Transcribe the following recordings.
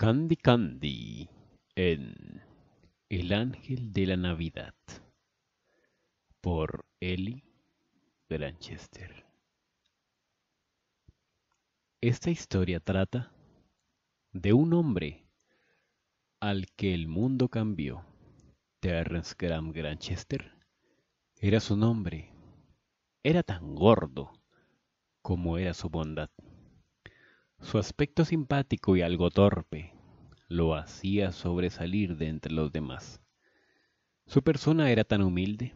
Candy Candy en El Ángel de la Navidad por Ellie Granchester. Esta historia trata de un hombre al que el mundo cambió. Terrence Graham Granchester era su nombre. Era tan gordo como era su bondad. Su aspecto simpático y algo torpe lo hacía sobresalir de entre los demás. Su persona era tan humilde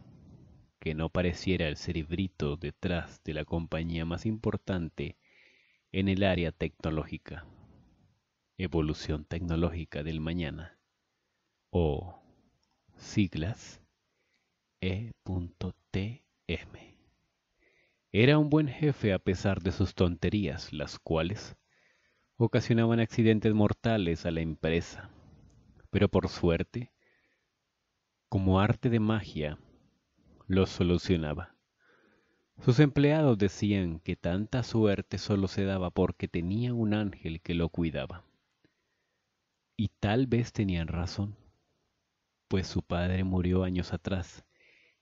que no pareciera el cerebrito detrás de la compañía más importante en el área tecnológica, evolución tecnológica del mañana, o siglas E.T.M. Era un buen jefe a pesar de sus tonterías, las cuales ocasionaban accidentes mortales a la empresa. Pero por suerte, como arte de magia, los solucionaba. Sus empleados decían que tanta suerte solo se daba porque tenía un ángel que lo cuidaba. Y tal vez tenían razón, pues su padre murió años atrás,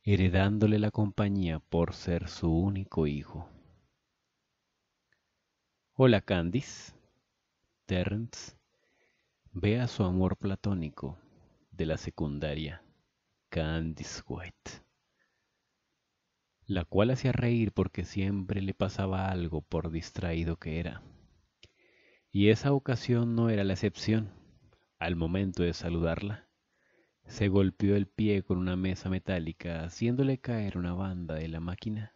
heredándole la compañía por ser su único hijo. Hola Candice vea ve su amor platónico de la secundaria, Candice White, la cual hacía reír porque siempre le pasaba algo por distraído que era. Y esa ocasión no era la excepción. Al momento de saludarla, se golpeó el pie con una mesa metálica, haciéndole caer una banda de la máquina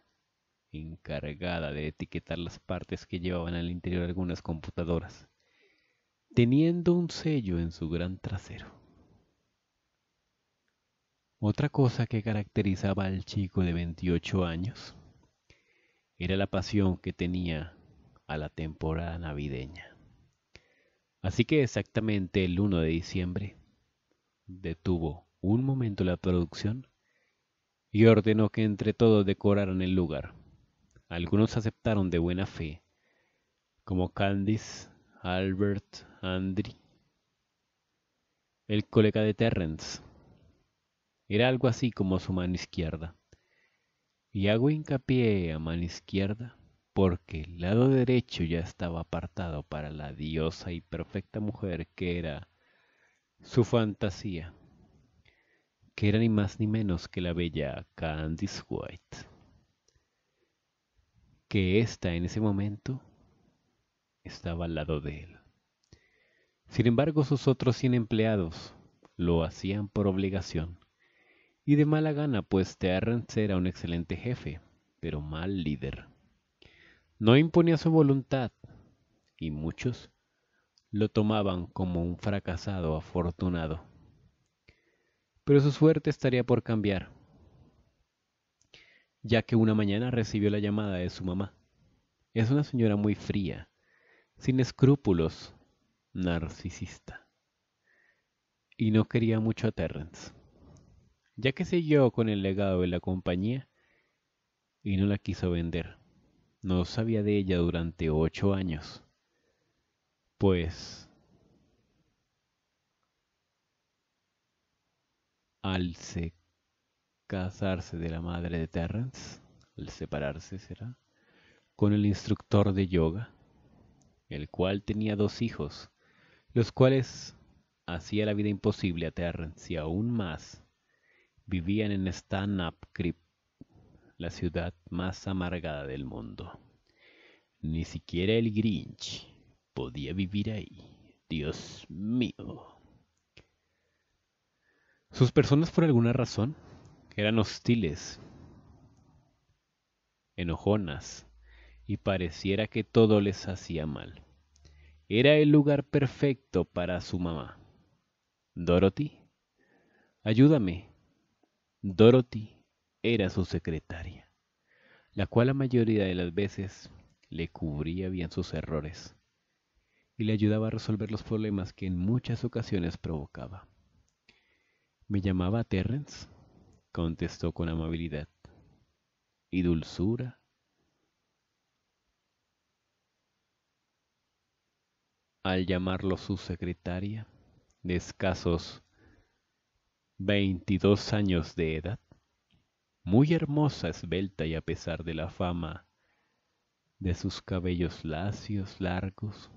encargada de etiquetar las partes que llevaban al interior algunas computadoras teniendo un sello en su gran trasero. Otra cosa que caracterizaba al chico de 28 años era la pasión que tenía a la temporada navideña. Así que exactamente el 1 de diciembre detuvo un momento la producción y ordenó que entre todos decoraran el lugar. Algunos aceptaron de buena fe, como Candice Albert Andri, el colega de Terrence. Era algo así como su mano izquierda. Y hago hincapié a mano izquierda porque el lado derecho ya estaba apartado para la diosa y perfecta mujer que era su fantasía, que era ni más ni menos que la bella Candice White, que ésta en ese momento estaba al lado de él. Sin embargo, sus otros 100 empleados lo hacían por obligación y de mala gana, pues Terrence era un excelente jefe, pero mal líder. No imponía su voluntad y muchos lo tomaban como un fracasado afortunado. Pero su suerte estaría por cambiar, ya que una mañana recibió la llamada de su mamá. Es una señora muy fría sin escrúpulos, narcisista. Y no quería mucho a Terrence, ya que siguió con el legado de la compañía y no la quiso vender. No sabía de ella durante ocho años. Pues... Al casarse de la madre de Terrence, al separarse será, con el instructor de yoga, el cual tenía dos hijos, los cuales hacía la vida imposible a Terrence y aún más. Vivían en Stanup Creek, la ciudad más amargada del mundo. Ni siquiera el Grinch podía vivir ahí. Dios mío. Sus personas por alguna razón eran hostiles, enojonas, y pareciera que todo les hacía mal. Era el lugar perfecto para su mamá. Dorothy, ayúdame. Dorothy era su secretaria, la cual la mayoría de las veces le cubría bien sus errores y le ayudaba a resolver los problemas que en muchas ocasiones provocaba. Me llamaba Terrence, contestó con amabilidad y dulzura al llamarlo su secretaria, de escasos 22 años de edad, muy hermosa, esbelta y a pesar de la fama de sus cabellos lacios, largos,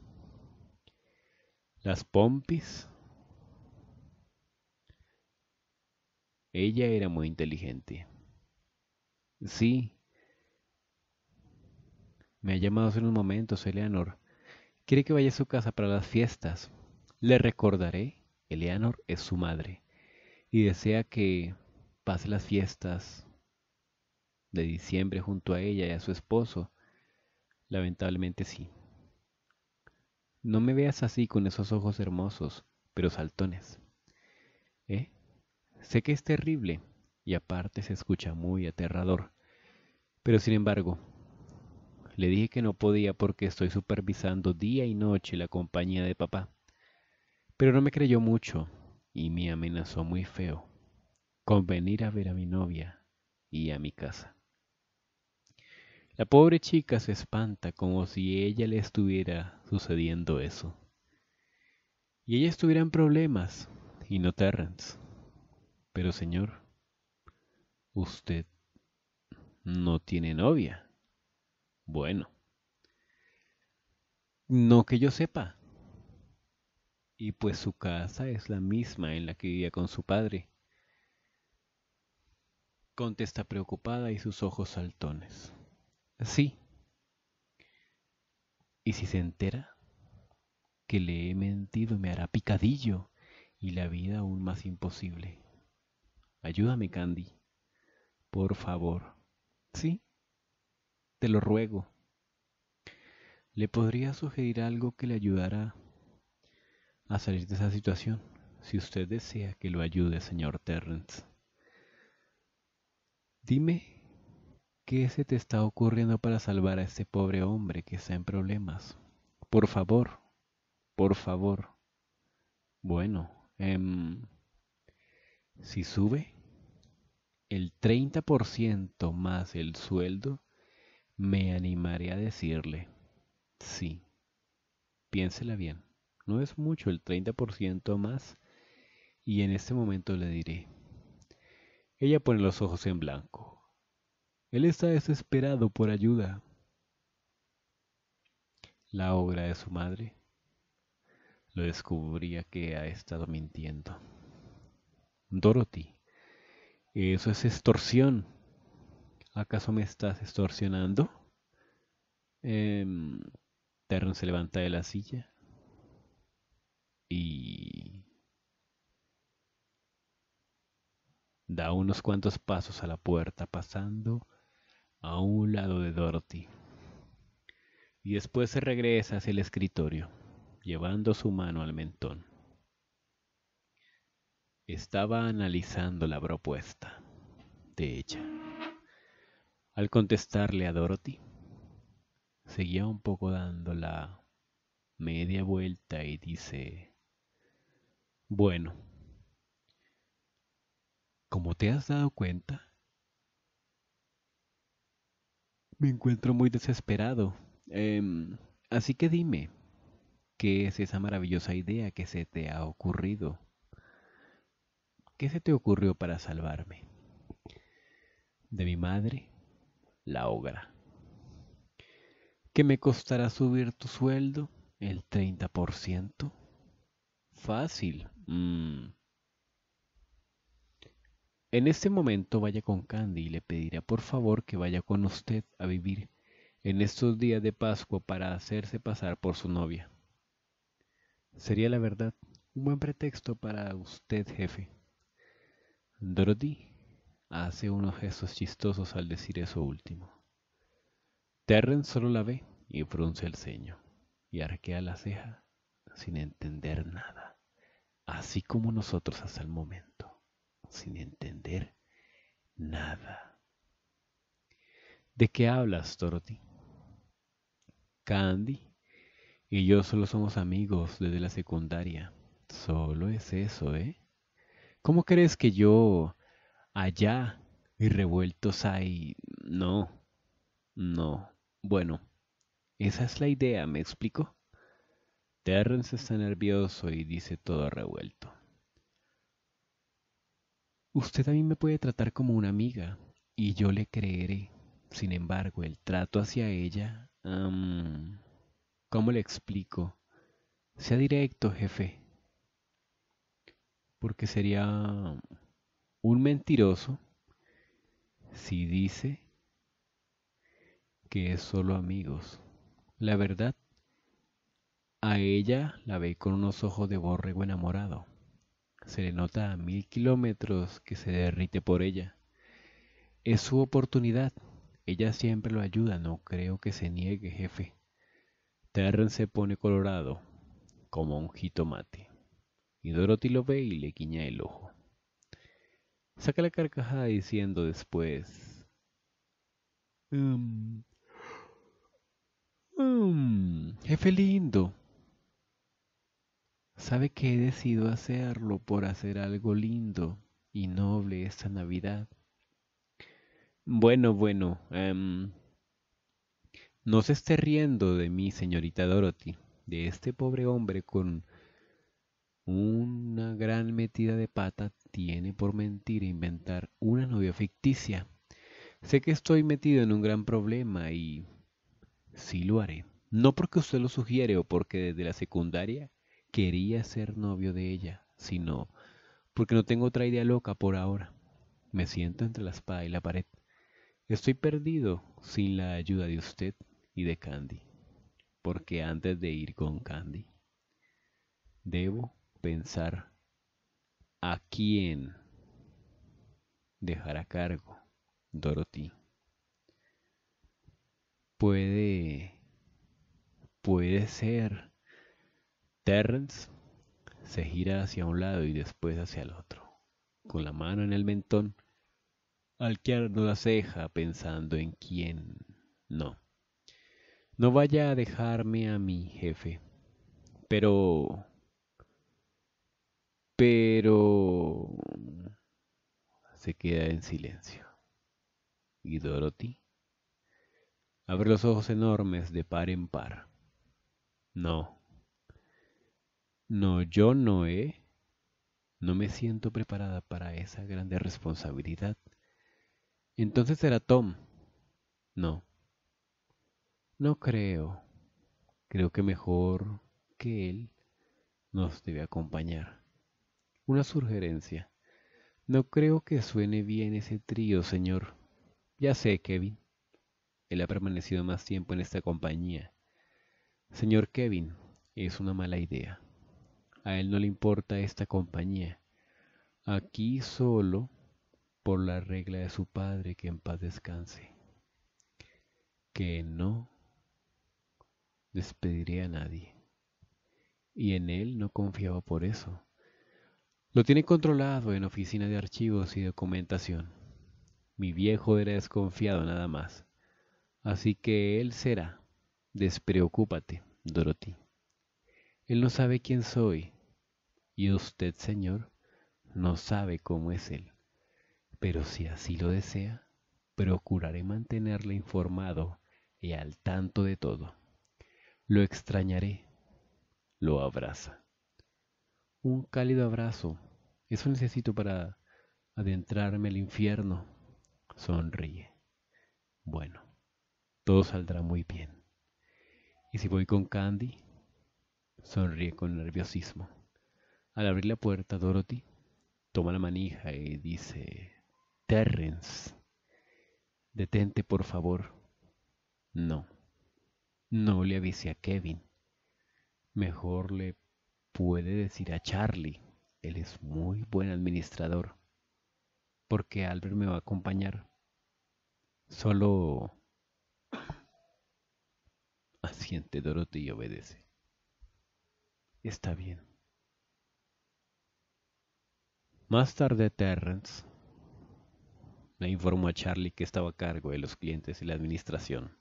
las pompis. Ella era muy inteligente. Sí. Me ha llamado hace unos momentos, Eleanor. Quiere que vaya a su casa para las fiestas. Le recordaré, Eleanor es su madre y desea que pase las fiestas de diciembre junto a ella y a su esposo. Lamentablemente sí. No me veas así con esos ojos hermosos, pero saltones. ¿Eh? Sé que es terrible y aparte se escucha muy aterrador, pero sin embargo, le dije que no podía porque estoy supervisando día y noche la compañía de papá. Pero no me creyó mucho y me amenazó muy feo con venir a ver a mi novia y a mi casa. La pobre chica se espanta como si ella le estuviera sucediendo eso. Y ella estuviera en problemas, y no Terrence. Pero señor, usted no tiene novia. Bueno. No que yo sepa. Y pues su casa es la misma en la que vivía con su padre. Contesta preocupada y sus ojos saltones. Sí. ¿Y si se entera? que le he mentido me hará picadillo y la vida aún más imposible. Ayúdame, Candy. Por favor. ¿Sí? Te lo ruego. ¿Le podría sugerir algo que le ayudará a salir de esa situación? Si usted desea que lo ayude, señor Terrence. Dime qué se te está ocurriendo para salvar a este pobre hombre que está en problemas. Por favor, por favor. Bueno, em, si sube el 30% más el sueldo, me animaré a decirle, sí, piénsela bien, no es mucho el 30% más y en este momento le diré. Ella pone los ojos en blanco. Él está desesperado por ayuda. La obra de su madre lo descubría que ha estado mintiendo. Dorothy, eso es extorsión. ¿Acaso me estás extorsionando? Eh, se levanta de la silla y da unos cuantos pasos a la puerta pasando a un lado de Dorothy. Y después se regresa hacia el escritorio, llevando su mano al mentón. Estaba analizando la propuesta de ella. Al contestarle a Dorothy, seguía un poco dando la media vuelta y dice, bueno, como te has dado cuenta, me encuentro muy desesperado. Em, así que dime, ¿qué es esa maravillosa idea que se te ha ocurrido? ¿Qué se te ocurrió para salvarme? ¿De mi madre? la obra. ¿Qué me costará subir tu sueldo? ¿El 30%? Fácil. Mm. En este momento vaya con Candy y le pedirá por favor que vaya con usted a vivir en estos días de Pascua para hacerse pasar por su novia. Sería la verdad un buen pretexto para usted, jefe. Dorothy Hace unos gestos chistosos al decir eso último. Terren solo la ve y frunce el ceño y arquea la ceja sin entender nada, así como nosotros hasta el momento, sin entender nada. ¿De qué hablas, Dorothy? Candy y yo solo somos amigos desde la secundaria. Solo es eso, ¿eh? ¿Cómo crees que yo allá y revueltos hay. No, no. Bueno, esa es la idea, ¿me explico? Terrence está nervioso y dice todo revuelto. Usted a mí me puede tratar como una amiga y yo le creeré. Sin embargo, el trato hacia ella... ¿Cómo le explico? Sea directo, jefe. Porque sería un mentiroso si dice que es solo amigos. La verdad, a ella la ve con unos ojos de borrego enamorado. Se le nota a mil kilómetros que se derrite por ella. Es su oportunidad. Ella siempre lo ayuda, no creo que se niegue, jefe. Terren se pone colorado, como un jitomate. Y Dorothy lo ve y le guiña el ojo. Saca la carcajada diciendo después. Mm, mm, jefe lindo. Sabe que he decidido hacerlo por hacer algo lindo y noble esta Navidad. Bueno, bueno. Em, no se esté riendo de mí, señorita Dorothy, de este pobre hombre con una gran metida de pata tiene por e inventar una novia ficticia. Sé que estoy metido en un gran problema y sí lo haré. No porque usted lo sugiere o porque desde la secundaria quería ser novio de ella, sino porque no tengo otra idea loca por ahora. Me siento entre la espada y la pared. Estoy perdido sin la ayuda de usted y de Candy. Porque antes de ir con Candy, debo pensar a quién dejará cargo Dorothy. Puede, puede ser. Terrence se gira hacia un lado y después hacia el otro, con la mano en el mentón, alqueando la ceja pensando en quién. No. No vaya a dejarme a mi jefe. Pero pero se queda en silencio. Y Dorothy abre los ojos enormes de par en par. No. No, yo no he. ¿eh? No me siento preparada para esa grande responsabilidad. Entonces será Tom. No. No creo. Creo que mejor que él nos debe acompañar. Una sugerencia. No creo que suene bien ese trío, señor. Ya sé, Kevin. Él ha permanecido más tiempo en esta compañía. Señor Kevin, es una mala idea. A él no le importa esta compañía. Aquí solo por la regla de su padre que en paz descanse. Que no despediré a nadie. Y en él no confiaba por eso. Lo tiene controlado en oficina de archivos y documentación. Mi viejo era desconfiado nada más. Así que él será. Despreocúpate, Dorothy. Él no sabe quién soy. Y usted, señor, no sabe cómo es él. Pero si así lo desea, procuraré mantenerle informado y al tanto de todo. Lo extrañaré. Lo abraza. Un cálido abrazo eso necesito para adentrarme al infierno. Sonríe. Bueno, todo saldrá muy bien. Y si voy con Candy, sonríe con nerviosismo. Al abrir la puerta, Dorothy toma la manija y dice, Terrence, detente por favor. No, no le avise a Kevin. Mejor le puede decir a Charlie. Él es muy buen administrador. Porque Albert me va a acompañar. Solo asiente Dorothy y obedece. Está bien. Más tarde Terrence le informó a Charlie que estaba a cargo de los clientes y la administración.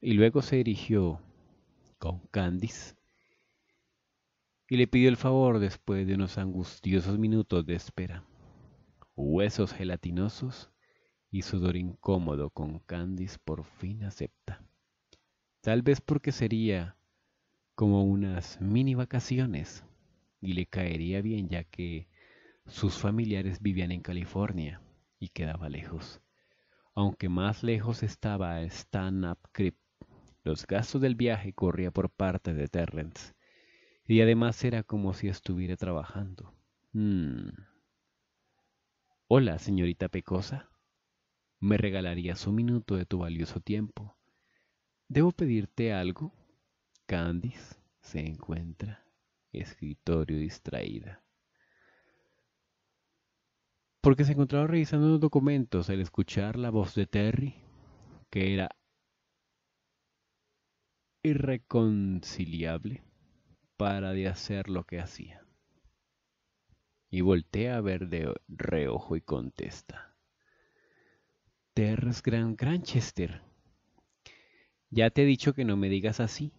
Y luego se dirigió con Candice y le pidió el favor después de unos angustiosos minutos de espera. Huesos gelatinosos y sudor incómodo con Candice por fin acepta. Tal vez porque sería como unas mini vacaciones y le caería bien ya que sus familiares vivían en California y quedaba lejos. Aunque más lejos estaba Stan Up los gastos del viaje corría por parte de Terrence y además era como si estuviera trabajando. Mm. Hola, señorita Pecosa. ¿Me regalarías un minuto de tu valioso tiempo? ¿Debo pedirte algo? Candice se encuentra escritorio distraída. Porque se encontraba revisando unos documentos al escuchar la voz de Terry, que era irreconciliable para de hacer lo que hacía. Y voltea a ver de reojo y contesta. Terres Gran Granchester. Ya te he dicho que no me digas así.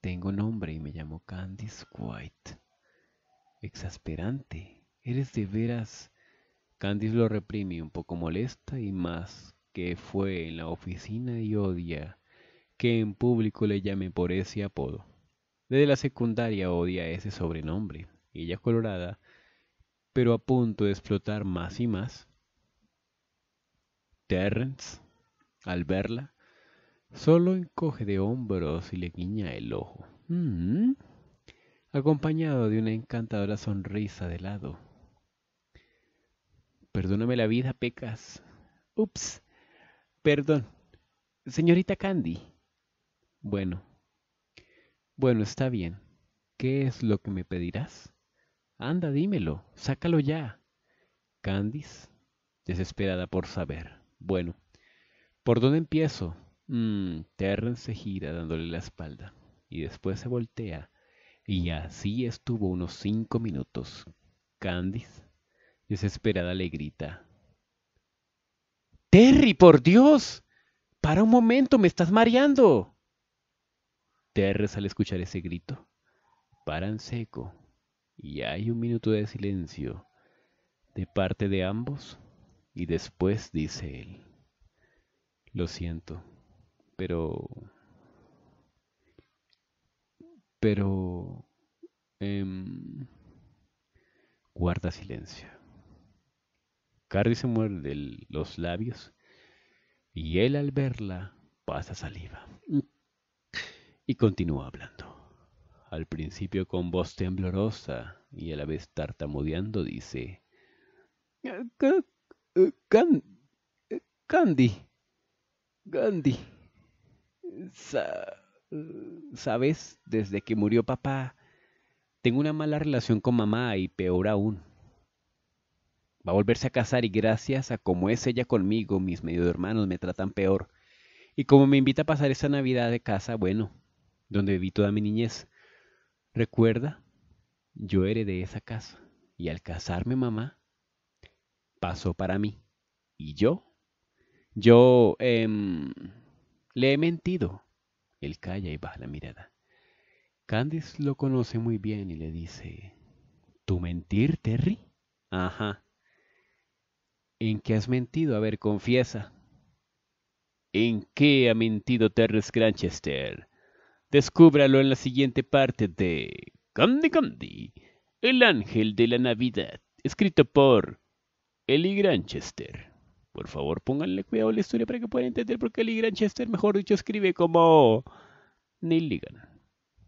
Tengo nombre y me llamo Candice White. Exasperante. Eres de veras. Candice lo reprime un poco molesta y más que fue en la oficina y odia que en público le llame por ese apodo. Desde la secundaria odia ese sobrenombre. Ella colorada, pero a punto de explotar más y más. Terrence, al verla, solo encoge de hombros y le guiña el ojo. Mm-hmm. Acompañado de una encantadora sonrisa de lado. Perdóname la vida, pecas. Ups. Perdón. Señorita Candy. Bueno, bueno, está bien. ¿Qué es lo que me pedirás? Anda, dímelo, sácalo ya. Candice, desesperada por saber. Bueno, ¿por dónde empiezo? Mm, se gira dándole la espalda y después se voltea. Y así estuvo unos cinco minutos. Candice, desesperada, le grita. Terry, por Dios. Para un momento, me estás mareando. Terres al escuchar ese grito. Paran seco y hay un minuto de silencio de parte de ambos y después dice él, lo siento, pero... pero... Em, guarda silencio. Carrie se muerde los labios y él al verla pasa saliva y continúa hablando. Al principio con voz temblorosa y a la vez tartamudeando dice... Eh, eh, eh, ¡Candy! ¡Candy! Sabes, desde que murió papá, tengo una mala relación con mamá y peor aún. Va a volverse a casar y gracias a cómo es ella conmigo, mis medio hermanos me tratan peor. Y como me invita a pasar esa Navidad de casa, bueno, donde viví toda mi niñez. Recuerda, yo de esa casa y al casarme mamá, pasó para mí. Y yo, yo em, le he mentido. Él calla y baja la mirada. Candice lo conoce muy bien y le dice, ...¿tu mentir, Terry? Ajá. ¿En qué has mentido? A ver, confiesa. ¿En qué ha mentido Terry Granchester? Descúbralo en la siguiente parte de Candy Candy, El Ángel de la Navidad, escrito por Ellie Granchester. Por favor, pónganle cuidado a la historia para que puedan entender por qué Eli Granchester, mejor dicho, escribe como Neil